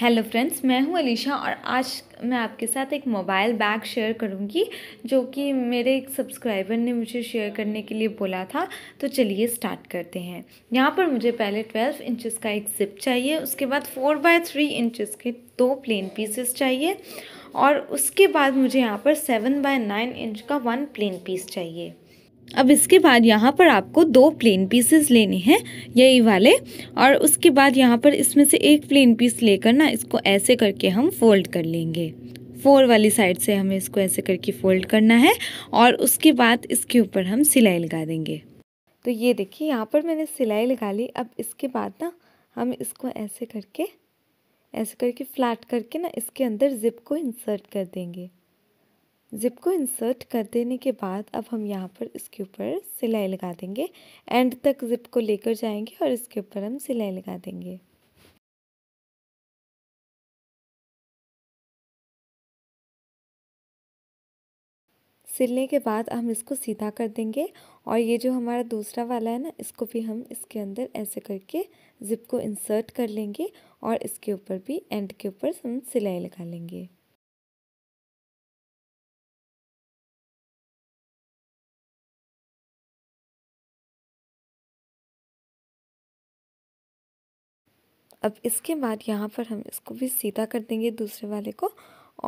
hello friends मैं हूं अलीशा और आज मैं आपके साथ एक मोबाइल बैग शेयर करूंगी जो कि मेरे एक सब्सक्राइबर ने मुझे शेयर करने के लिए बोला था तो चलिए स्टार्ट करते हैं यहाँ पर मुझे पहले ट्वेल्व इंचेस का एक ज़िप चाहिए उसके बाद फ़ोर बाय थ्री इंचेस के दो प्लेन पीसेस चाहिए और उसके बाद मुझे यहाँ पर सेवन बाय नाइन इंच का वन प्लेन पीस चाहिए अब इसके बाद यहाँ पर आपको दो प्लेन पीसेस लेने हैं यही वाले और उसके बाद यहाँ पर इसमें से एक प्लेन पीस लेकर ना इसको ऐसे करके हम फोल्ड कर लेंगे फोर वाली साइड से हमें इसको ऐसे करके फोल्ड करना है और उसके बाद इसके ऊपर हम सिलाई लगा देंगे तो ये देखिए यहाँ पर मैंने सिलाई लगा ली अब इसके बाद ना हम इसको ऐसे करके ऐसे करके फ्लैट करके ना इसके अंदर जिप को इंसर्ट कर देंगे ज़िप को इंसर्ट कर देने के बाद अब हम यहाँ पर इसके ऊपर सिलाई लगा देंगे एंड तक ज़िप को लेकर जाएंगे और इसके ऊपर हम सिलाई लगा देंगे सिलने के बाद हम इसको सीधा कर देंगे और ये जो हमारा दूसरा वाला है ना इसको भी हम इसके अंदर ऐसे करके ज़िप को इंसर्ट कर लेंगे और इसके ऊपर भी एंड के ऊपर हम सिलाई लगा लेंगे अब इसके बाद यहाँ पर हम इसको भी सीधा कर देंगे दूसरे वाले को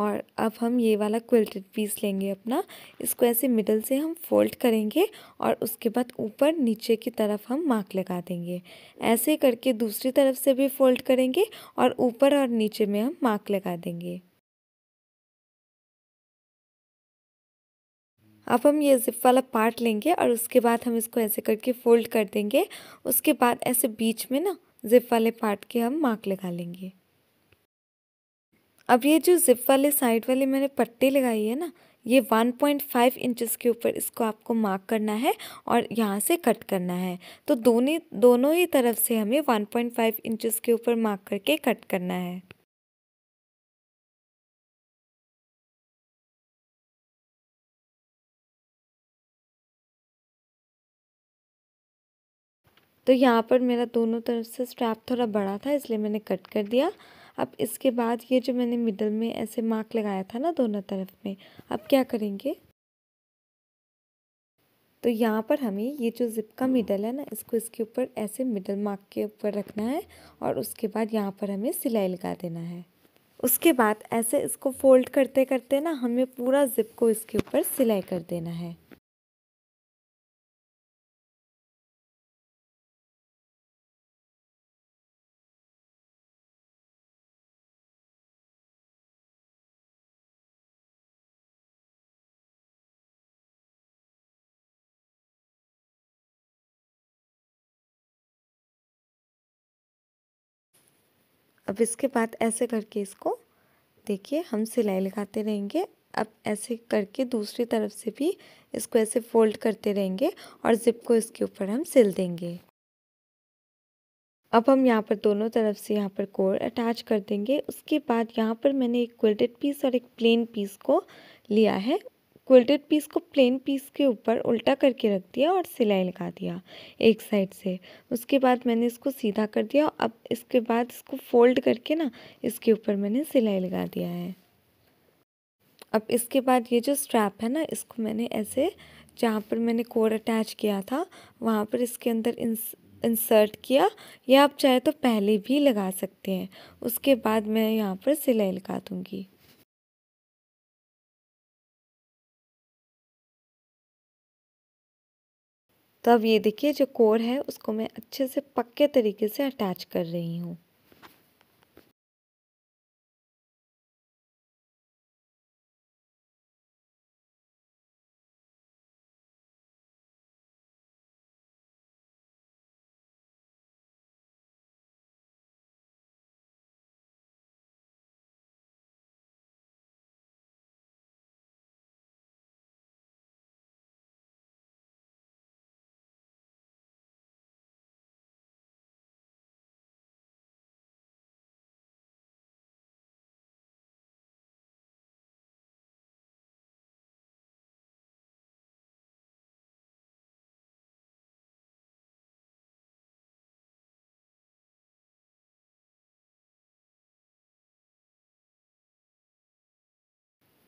और अब हम ये वाला क्विल्टेड पीस लेंगे अपना इसको ऐसे मिडल से हम फोल्ड करेंगे और उसके बाद ऊपर नीचे की तरफ हम मार्क लगा देंगे ऐसे करके दूसरी तरफ से भी फोल्ड करेंगे और ऊपर और नीचे में हम मार्क लगा देंगे अब हम ये जिप वाला पार्ट लेंगे और उसके बाद हम इसको ऐसे करके फोल्ड कर देंगे उसके बाद ऐसे बीच में ना ज़िप वाले पार्ट के हम मार्क लगा लेंगे अब ये जो ज़िप वाले साइड वाले मैंने पट्टी लगाई है ना ये 1.5 इंचेस के ऊपर इसको आपको मार्क करना है और यहाँ से कट करना है तो दोनों दोनों ही तरफ से हमें 1.5 इंचेस के ऊपर मार्क करके कट करना है तो यहाँ पर मेरा दोनों तरफ से स्ट्रैप थोड़ा बड़ा था इसलिए मैंने कट कर दिया अब इसके बाद ये जो मैंने मिडल में ऐसे मार्क लगाया था ना दोनों तरफ में अब क्या करेंगे तो यहाँ पर हमें ये जो जिप का मिडल है ना इसको इसके ऊपर ऐसे मिडल मार्क के ऊपर रखना है और उसके बाद यहाँ पर हमें सिलाई लगा देना है उसके बाद ऐसे इसको फोल्ड करते करते ना हमें पूरा जिप को इसके ऊपर सिलाई कर देना है अब इसके बाद ऐसे करके इसको देखिए हम सिलाई लगाते रहेंगे अब ऐसे करके दूसरी तरफ से भी इसको ऐसे फोल्ड करते रहेंगे और ज़िप को इसके ऊपर हम सिल देंगे अब हम यहाँ पर दोनों तरफ से यहाँ पर कोर अटैच कर देंगे उसके बाद यहाँ पर मैंने एक क्विल्टेड पीस और एक प्लेन पीस को लिया है क्विल्टेड पीस को प्लेन पीस के ऊपर उल्टा करके रख दिया और सिलाई लगा दिया एक साइड से उसके बाद मैंने इसको सीधा कर दिया अब इसके बाद इसको फोल्ड करके ना इसके ऊपर मैंने सिलाई लगा दिया है अब इसके बाद ये जो स्ट्रैप है ना इसको मैंने ऐसे जहाँ पर मैंने कोर अटैच किया था वहाँ पर इसके अंदर इंसर्ट किया या आप चाहे तो पहले भी लगा सकते हैं उसके बाद मैं यहाँ पर सिलाई लगा दूँगी तो अब ये देखिए जो कोर है उसको मैं अच्छे से पक्के तरीके से अटैच कर रही हूँ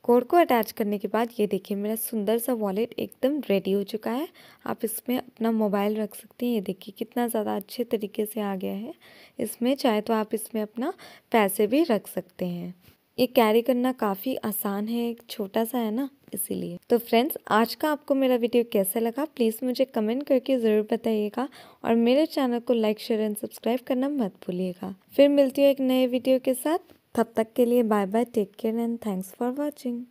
कोड को अटैच करने के बाद ये देखिए मेरा सुंदर सा वॉलेट एकदम रेडी हो चुका है आप इसमें अपना मोबाइल रख सकते हैं ये देखिए कितना ज़्यादा अच्छे तरीके से आ गया है इसमें चाहे तो आप इसमें अपना पैसे भी रख सकते हैं ये कैरी करना काफ़ी आसान है एक छोटा सा है ना इसीलिए तो फ्रेंड्स आज का आपको मेरा वीडियो कैसा लगा प्लीज़ मुझे कमेंट करके ज़रूर बताइएगा और मेरे चैनल को लाइक शेयर एंड सब्सक्राइब करना मत भूलिएगा फिर मिलती है एक नए वीडियो के साथ तब तक के लिए bye bye take care and thanks for watching